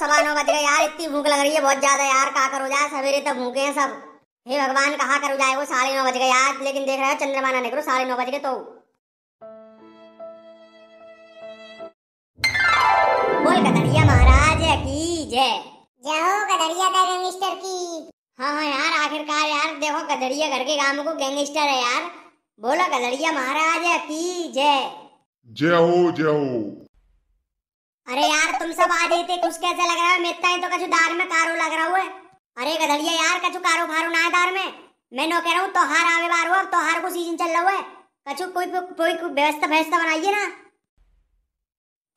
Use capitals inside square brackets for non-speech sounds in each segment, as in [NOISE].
सामान होगा देखा यार इतनी भूख लग रही है बहुत ज्यादा यार कहा करो जाए सवेरे तक तो भूखे हैं सब हे भगवान कहा करो जाए वो साढ़े नौ बज गए यार लेकिन देख रहे हो चंद्रमा ना निकलो साढ़े नौ बज गए तो बोल कदरिया महाराज की जय जय हो कदरिया का गैंगस्टर की हाँ हाँ यार आखिरकार यार देखो कदरिया घर के काम को गैंगस्टर है यार बोलो कदरिया महाराज की जय जय हो जय हो अरे यार तुम सब आ जाते कुछ कैसे लग रहा है मेता है तो कछु दार में कारो लग रहा हुआ अरे गधड़िया यार कछु कारो भारो ना है दार में मैं नो कह रहा हूँ तोहार आवे बार हुआ तोहार को सीजन चल रहा है कछु कोई कोई व्यवस्था व्यवस्था बनाइए ना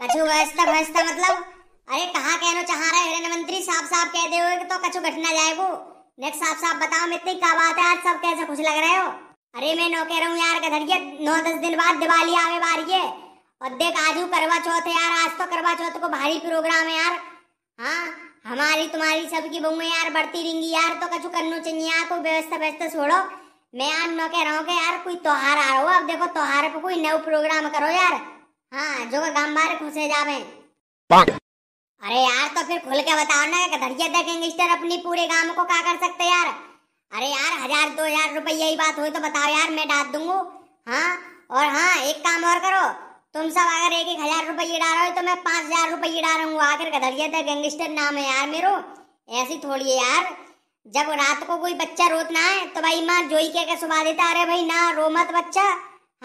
कछु व्यवस्था व्यवस्था मतलब अरे कहाँ कहनो चाह रहे हिरण्य मंत्री साहब साहब कह दे हो तो कछु घटना जाए वो नेक्स्ट साहब साहब बताओ मैं इतनी क्या बात है आज सब कैसे खुश लग रहे हो अरे मैं नो कह रहा हूँ यार गधड़िया नौ दस दिन बाद दिवाली आवे बारी है और देख आज ही करवा चौथ है यार आज तो करवा चौथ को भारी प्रोग्राम है यार हाँ हमारी तुम्हारी सबकी बहुए यार बढ़ती रहेंगी यार तो कछु करना चाहिए यार कोई व्यवस्था व्यवस्था छोड़ो मैं यार न कह रहा हूँ यार कोई त्योहार आ रहा हो अब देखो त्योहार पे कोई नया प्रोग्राम करो यार हाँ जो का बार खुशे जावे अरे यार तो फिर खुल के बताओ ना कधरिया देखेंगे इस्टर अपनी पूरे गांव को क्या कर सकते यार अरे यार हजार दो हजार रुपये यही बात हुई तो बताओ यार मैं डाल दूंगा हाँ और हाँ एक काम और करो तुम सब अगर एक एक हजार रुपये डाल रहे हो तो मैं पाँच हजार रुपये रहा हूँ आखिर गधड़िया था गैंगस्टर नाम है यार मेरो ऐसी थोड़ी है यार जब रात को कोई बच्चा रोतना है तो भाई माँ जोई कह के सुबह देता अरे भाई ना रो मत बच्चा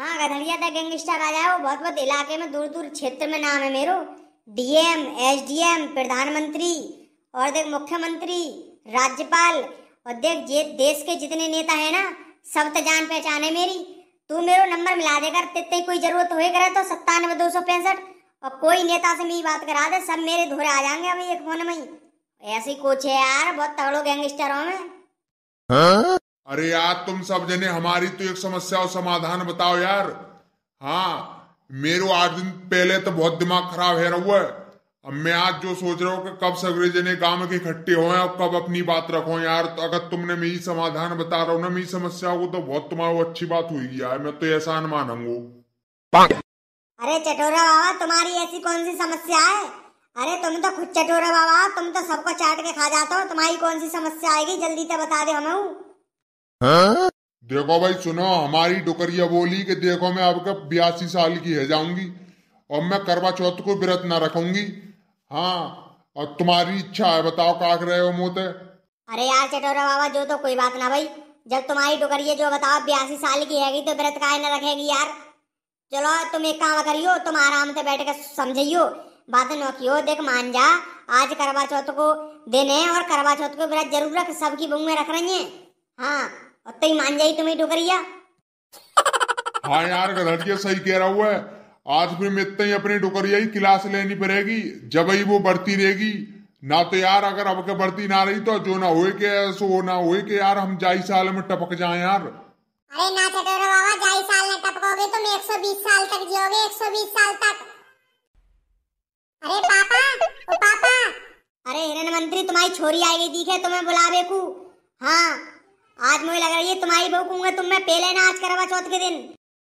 हाँ गधड़िया था गैंगस्टर आ जाओ बहुत बहुत इलाके में दूर दूर क्षेत्र में नाम है मेरो डीएम एसडीएम प्रधानमंत्री और देख मुख्यमंत्री राज्यपाल और देख देश के जितने नेता है ना सब तो जान पहचान है मेरी तू मेरा नंबर मिला दे कर तेते कोई जरूरत हो करे तो सत्तानवे दो सौ पैंसठ और कोई नेता से मेरी बात करा दे सब मेरे धोरे आ जाएंगे अभी एक फोन में ही ऐसे ही कुछ है यार बहुत तगड़ो गैंगस्टर हो मैं हाँ? अरे यार तुम सब जने हमारी तो एक समस्या और समाधान बताओ यार हाँ मेरे आठ दिन पहले तो बहुत दिमाग खराब है रहा है अब मैं आज जो सोच रहा हूँ कि कब सगरे जने गांव के इकट्ठे हो और कब अपनी बात रखो यार तो अगर तुमने मेरी समाधान बता रहा हो ना मेरी समस्या को तो बहुत तुम्हारी अच्छी बात हुई यार मैं तो एहसान मानूंगो अरे चटोरा बाबा तुम्हारी ऐसी कौन सी समस्या है अरे तुम तो खुद चटोरा बाबा तुम तो सबको चाट के खा जाते हो तुम्हारी कौन सी समस्या आएगी जल्दी से बता दे हमें देखो भाई सुनो हमारी डुकरिया बोली कि देखो मैं आपका बयासी साल की है जाऊंगी और मैं करवा चौथ को व्रत ना रखूंगी हाँ और तुम्हारी इच्छा है बताओ काक रहे हो मोते अरे यार चटोरा बाबा जो तो कोई बात ना भाई जब तुम्हारी टुकरिए जो बताओ बयासी साल की हैगी तो व्रत काय न रखेगी यार चलो तुम एक काम करियो तुम आराम से बैठ कर समझियो बात न कियो देख मान जा आज करवा चौथ को देने और करवा चौथ को व्रत जरूर रख सबकी बुंग में रख रही है हाँ और तुम मान जाई तुम्हें टुकरिया हाँ यार सही कह रहा हुआ है आज भी मित्र ही अपनी डुकरिया ही क्लास लेनी पड़ेगी जब ही वो बढ़ती रहेगी ना तो यार अगर अब के बढ़ती ना रही तो जो ना हो के सो ना हो के यार हम जाई साल में टपक जाए यार अरे ना चटोरा बाबा जाई साल में टपकोगे तुम तो 120 साल तक जियोगे 120 साल तक अरे पापा ओ पापा अरे हिरन मंत्री तुम्हारी छोरी आई गई दिखे तुम्हें बुलावे को हाँ आज मुझे लग रही है तुम्हारी बहू कहूंगा तुम मैं पहले ना आज करवा चौथ के दिन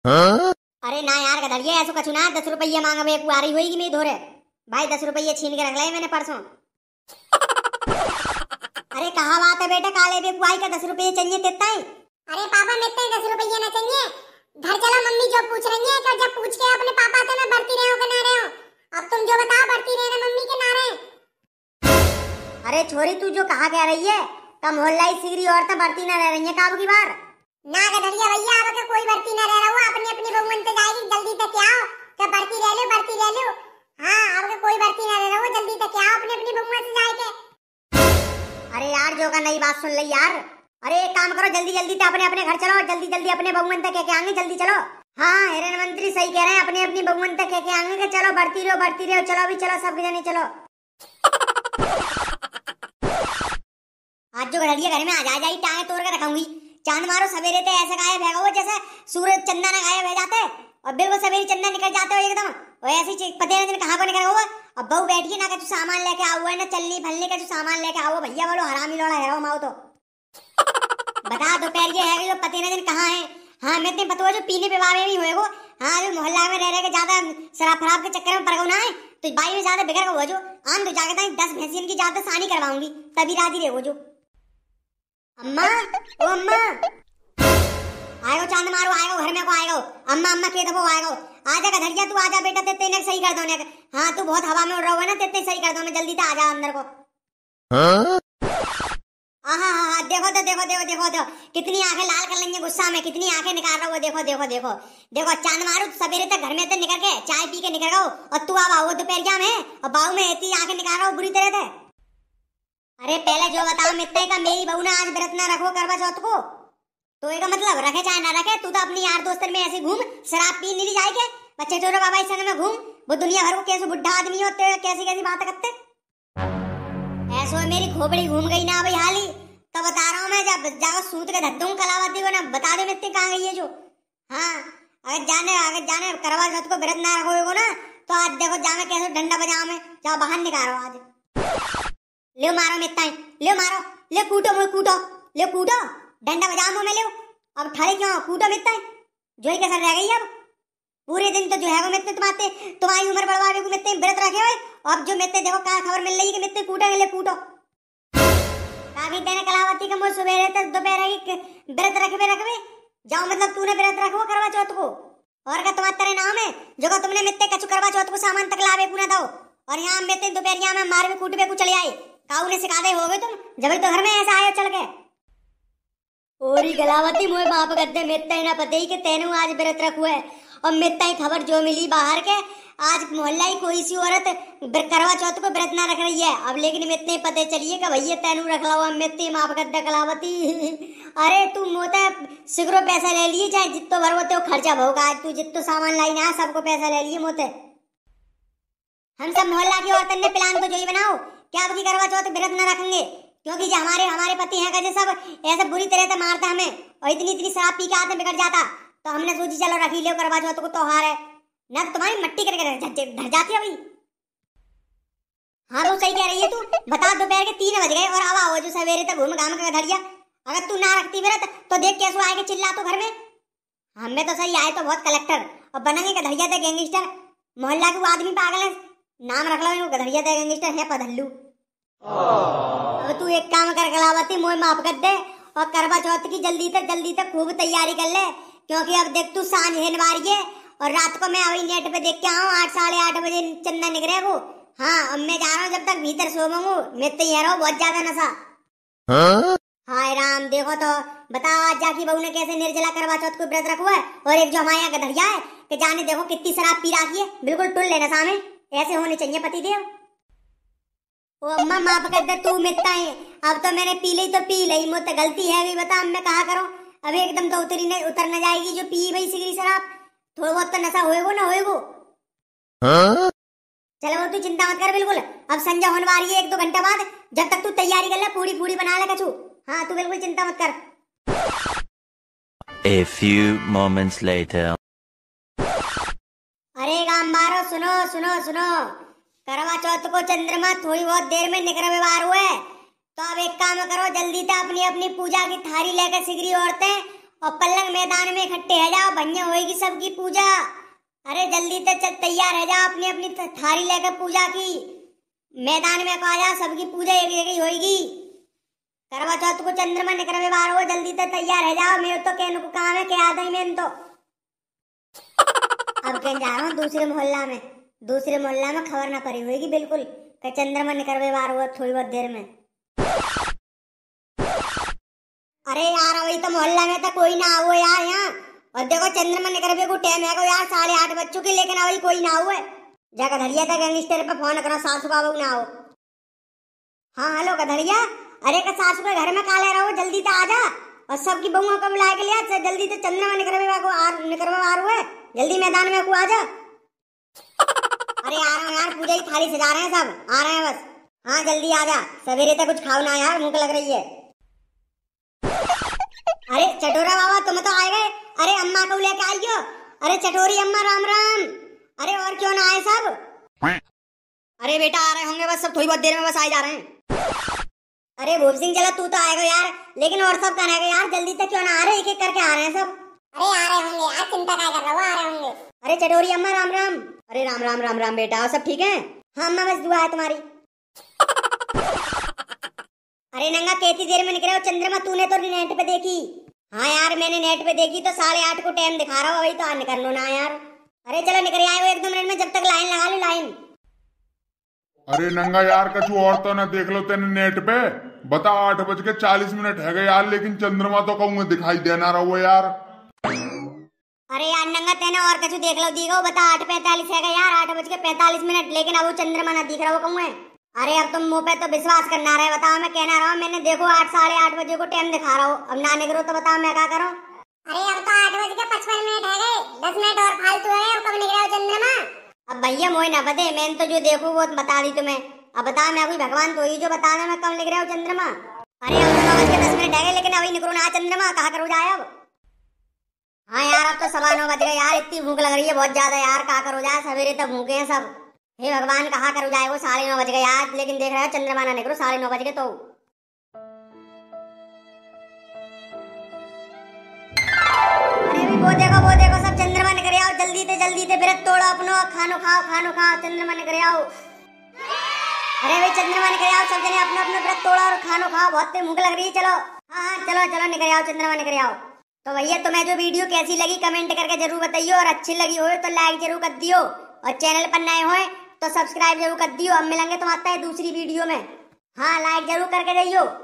हाँ? अरे ना यार गदड़िए ऐसा कछु ना दस रुपये मांगा में बारी होगी मेरी धोरे भाई दस रुपये छीन के रख लाए मैंने परसों [LAUGHS] अरे कहा बात है बेटा काले पे बुआई का दस रुपये चाहिए देता है अरे पापा मेरे को दस रुपये ना चाहिए घर चलो मम्मी जो पूछ रही है तो जब पूछ के अपने पापा से मैं बढ़ती रहे हो कि ना रहे हो अब तुम जो बताओ बढ़ती रहे ना मम्मी के ना रहे अरे छोरी तू जो कहा कह रही है कम मोहल्ला सीरी और औरतें बढ़ती ना रह रही है काबू की बार ना गधरिया भैया अब कोई बर्ती ना रह रहा हो अपनी अपनी भगवान से तो जाएगी जल्दी तक आओ तो बर्ती ले लो बर्ती ले लो हाँ अब कोई बर्ती ना रह रहा हो जल्दी तक आओ अपनी अपनी भगवान से जाएगी अरे यार जो का नई बात सुन ली यार अरे एक काम करो जल्दी जल्दी से अपने अपने घर चलो जल्दी जल्दी अपने भगवान तक के आगे जल्दी चलो हाँ हिरण मंत्री सही कह रहे हैं अपनी अपनी भगवान तक के आगे के चलो बढ़ती रहो बढ़ती रहो चलो अभी चलो सब जने चलो आज जो गड़िया घर में आ जा जाएगी टांगे तोड़ के रखूंगी चांद मारो सवेरे थे ऐसे गायब है वो जैसे सूरज चंदा गायब है जाते और बिल्कुल सवेरे चंदा निकल जाते हो एकदम और चीज पते नहीं कहाँ पर निकल हुआ अब बहू बैठी ना कुछ सामान लेके आओ है ना चलनी फलनी का जो सामान लेके आओ भैया बोलो हरामी लोड़ा है माओ तो बता दो पैर ये है जो पते नहीं कहाँ है हाँ मैं इतने बतवा जो पीने पे बाबे भी होएगो हाँ जो मोहल्ला में रह रहे के ज्यादा शराब फराब के चक्कर में पड़गो ना है तो बाई में ज्यादा बिगड़ गो जो आम तो जाके दस भैंसियन की ज्यादा सानी करवाऊंगी तभी राजी रहो जो अम्मा ओ अम्मा आयो चांद मारो आयो घर में को आयो अम्मा अम्मा के दबो आयो आजा गधड़िया तू आजा बेटा तेते ने सही कर दो ने हां तू बहुत हवा में उड़ रहा है ना तेते सही कर दो मैं जल्दी से आजा अंदर को हां आहा हा देखो तो देखो देखो देखो तो कितनी आंखें लाल कर लेंगे गुस्सा में कितनी आंखें निकाल रहा हो देखो देखो देखो देखो चांद मारू सवेरे तक घर में से तो निकल के चाय पी के निकल गाओ और तू अब आओ दोपहरिया में और बाहू में ऐसी आंखें निकाल रहा हो बुरी तरह से अरे पहले जो बताओ मित्र का मेरी बहू ने आज व्रत ना रखो करवा चौथ को तो एक मतलब रखे चाहे ना रखे तू तो अपनी यार दोस्त में ऐसी घूम शराब पी नहीं जाए के बच्चे छोटे बाबा इस संग में घूम वो दुनिया भर को कैसे बुढ़ा आदमी हो तेरे कैसी कैसी बात करते ऐसो मेरी खोपड़ी घूम गई ना भाई हाली तो बता रहा हूँ मैं जब जाओ सूत के धद्दू कलावती को ना बता दो मित्र कहाँ गई है जो हाँ अगर जाने अगर जाने करवा चौथ को व्रत ना रखोगे ना तो आज देखो जा मैं कैसे डंडा बजाओ मैं जाओ बाहर निकालो आज ले मारो मित्ता ले मारो ले कूटो मुझे कूटो ले कूटो डंडा बजा मुँह में ले अब ठड़े क्यों कूटो मित्ता जो ही कसर रह गई अब पूरे दिन तो जो है वो मिलते तुम्हारे तुम्हारी उम्र बढ़वा को मिलते व्रत रखे हुए अब जो मिलते देखो कहा खबर मिल रही है कि मिलते कूटो ले कूटो काफी देने कलावती के मुझ सुबह तक दोपहर की व्रत रखबे रखबे जाओ मतलब तूने व्रत रखो करवा चौथ को और का तुम्हारा तेरे नाम है जो का तुमने मित्ते कछु करवा चौथ को सामान तक लावे पूरा दो और यहाँ मित्ते दोपहर यहाँ में मार में कूट चले आए काऊ ने सिखा दे हो गए तुम जब तो घर में ऐसा आयो चल के ओरी गलावती मोए बाप गद्दे मेत्ता ना पते ही के तेनू आज व्रत रखू है और मेत्ता ही खबर जो मिली बाहर के आज मोहल्ला ही कोई सी औरत करवा चौथ को व्रत ना रख रही है अब लेकिन इतने पते चलिए का भैया तेनू रख लाओ मेत्ते माप गद्दा गलावती [LAUGHS] अरे तू मोता सिगरो पैसा ले लिए चाहे जितो भर होते हो खर्चा भोगा आज तू जितो सामान लाई ना सबको पैसा ले लिए मोते हम सब मोहल्ला की औरतन ने प्लान तो जो ही बनाओ क्या आपकी करवा चौथ व्रत न रखेंगे क्योंकि जो हमारे हमारे पति हैं कैसे सब ऐसे बुरी तरह से मारता हमें और इतनी इतनी शराब पी के आते बिगड़ जाता तो हमने सोची चलो रखी लियो करवा चौथ तो को त्यौहार है न तो तुम्हारी मट्टी करके घर जाती है भाई हाँ तो सही कह रही है तू बता दोपहर के तीन बज गए और अब आओ जो सवेरे तक घूम घाम का धड़िया अगर तू ना रखती व्रत तो देख कैसे आएगा चिल्ला तो घर में हमें तो सही आए तो बहुत कलेक्टर और बनेंगे गधरिया थे गैंगस्टर मोहल्ला के वो आदमी पागल है नाम रख लो गधरिया थे गैंगस्टर है पधल्लू तो तू एक काम कर कलावती मोह माफ कर दे और करवा चौथ की जल्दी से जल्दी से खूब तैयारी कर ले क्योंकि अब देख तू सांझ है हेन है और रात को मैं अभी नेट पे देख के आऊँ आठ साढ़े आठ बजे चंदा निकले वो हाँ अब मैं जा रहा हूँ जब तक भीतर सो मंगू मैं तैयार हूँ बहुत ज्यादा नशा हाय राम देखो तो बताओ आज जाकी बहू ने कैसे निर्जला करवा चौथ को व्रत रखा है और एक जो हमारे यहाँ गधरिया है कि जाने देखो कितनी शराब पी रखी है बिल्कुल टुल लेना सामने ऐसे होने चाहिए पति देव ओ अम्मा माफ कर दे तू मिटता है अब तो मैंने पी ली तो पी ली मुझ तो गलती है अभी बता मैं कहा करो अभी एकदम तो उतरी नहीं उतर न जाएगी जो पी भाई सिगरी शराब थोड़ा बहुत तो नशा होएगो ना होएगो हाँ? चलो वो तू चिंता मत कर बिल्कुल अब संजय होने वाली है एक दो घंटे बाद जब तक तू तैयारी कर ले पूरी पूरी बना ले कछु हाँ तू बिल्कुल चिंता मत कर A few moments later. अरे गांबारो सुनो सुनो सुनो करवा चौथ को चंद्रमा थोड़ी बहुत देर में निकर व्यवहार हुआ है तो अब एक काम करो जल्दी से अपनी अपनी पूजा की थाली लेकर सिगरी औरतें और पल्लंग मैदान में इकट्ठे है जाओ भैया होएगी सबकी पूजा अरे जल्दी से तैयार है जाओ अपनी अपनी थाली लेकर पूजा की मैदान में आ जाओ सबकी पूजा एक जगह होगी करवा चौथ को चंद्रमा निकर व्यवहार हो जल्दी से तैयार है जाओ मेरे तो कहने को काम है क्या आधा ही मैंने तो अब कहीं जा रहा हूँ दूसरे मोहल्ला में दूसरे मोहल्ला में खबर ना पड़ी होगी बिल्कुल कि चंद्रमा निकलवे बार हुआ थोड़ी बहुत देर में अरे यार अभी तो मोहल्ला में तो कोई ना हुआ यार यहाँ और देखो चंद्रमा निकलवे को टाइम है यार साढ़े आठ बज चुके लेकिन अभी कोई ना हुआ जा कधरिया था गैंगस्टर पे फोन करो सासू बाबू ना हो हाँ हेलो कधरिया अरे का सासू के घर में काले रहो जल्दी तो आ जा और सबकी बहुओं को बुला के लिया जल्दी तो चंद्रमा निकलवे को निकलवा आ हुआ है जल्दी मैदान में को आ जा अरे आ रहे हूँ यार पूजा की थाली सजा रहे हैं सब आ रहे हैं बस हाँ जल्दी आ जा सवेरे तक कुछ खाओ ना यार भूख लग रही है अरे चटोरा बाबा तुम तो आए गए अरे अम्मा को लेके आई हो अरे चटोरी अम्मा राम राम अरे और क्यों ना आए सब अरे बेटा आ रहे होंगे बस सब थोड़ी बहुत देर में बस आए जा रहे हैं अरे भूप सिंह चला तू तो आएगा यार लेकिन और सब कहने का यार जल्दी तक क्यों ना आ रहे एक एक करके आ रहे हैं सब अरे आ रहे होंगे यार चिंता कर रहा हो आ रहे होंगे अरे चटोरी अम्मा राम राम अरे राम राम राम राम बेटा सब ठीक है हाँ अम्मा बस दुआ है तुम्हारी [LAUGHS] अरे नंगा कैसी देर में हो चंद्रमा तूने तो नेट पे देखी हाँ यार मैंने नेट पे देखी तो साढ़े आठ को टाइम दिखा रहा हूँ वही तो निकर लो ना यार अरे चलो निकल आए हो एक दो मिनट में जब तक लाइन लगा लो लाइन अरे नंगा यार कछु और तो ना देख लो तेने नेट पे बता आठ बज के चालीस मिनट है गए यार लेकिन चंद्रमा तो कहूंगा दिखाई देना रहो यार अरे यार नंगा है और कछु देख लो दिखा बता आठ पैंतालीस है यार आठ बज के पैंतालीस मिनट लेकिन अब चंद्रमा ना दिख रहा हो कहूँ अरे अब तुम मुँह पे तो विश्वास करना रहे बताओ मैं कहना रहा हूँ मैंने देखो आठ साढ़े आठ बजे को टाइम दिखा रहा हूँ अब ना निकलो तो बताओ मैं क्या करूँ अरे अब तो आठ बज के पचपन मिनट है गए दस मिनट और फालतू है अब कब निकला चंद्रमा अब भैया मोह ना बते मैंने तो जो देखू वो बता दी तुम्हें अब बता मैं अभी भगवान तो ही जो बताना मैं कब निकल रहा हूँ चंद्रमा अरे अब तो नौ बज के दस मिनट है गए लेकिन अभी निकलो ना चंद्रमा कहा करो जाए अब हाँ यार अब तो सामान हो देखा यार इतनी भूख लग रही है बहुत ज्यादा यार कहा करो जाए सवेरे तो भूखे हैं सब हे भगवान कहाँ करो जाए वो साढ़े नौ बज गए यार लेकिन देख रहे हो चंद्रमा ना निकलो साढ़े नौ बज गए तो अरे भी वो देखो वो देखो सब चंद्रमा निकल आओ जल्दी से जल्दी से फिर तोड़ो अपनो खानो खाओ खानो खाओ चंद्रमा निकल आओ अरे भाई चंद्रमा निकल आओ सब जने अपना अपना व्रत तोड़ो और खानो खाओ बहुत भूख लग रही है चलो हाँ हाँ चलो चलो निकल आओ चंद्रमा निकल आओ तो भैया तुम्हें जो वीडियो कैसी लगी कमेंट करके जरूर बताइयो और अच्छी लगी हो तो लाइक जरूर कर दियो और चैनल पर नए हो तो सब्सक्राइब जरूर कर दियो अब मिलेंगे तुम आता है दूसरी वीडियो में हाँ लाइक जरूर करके जाइयो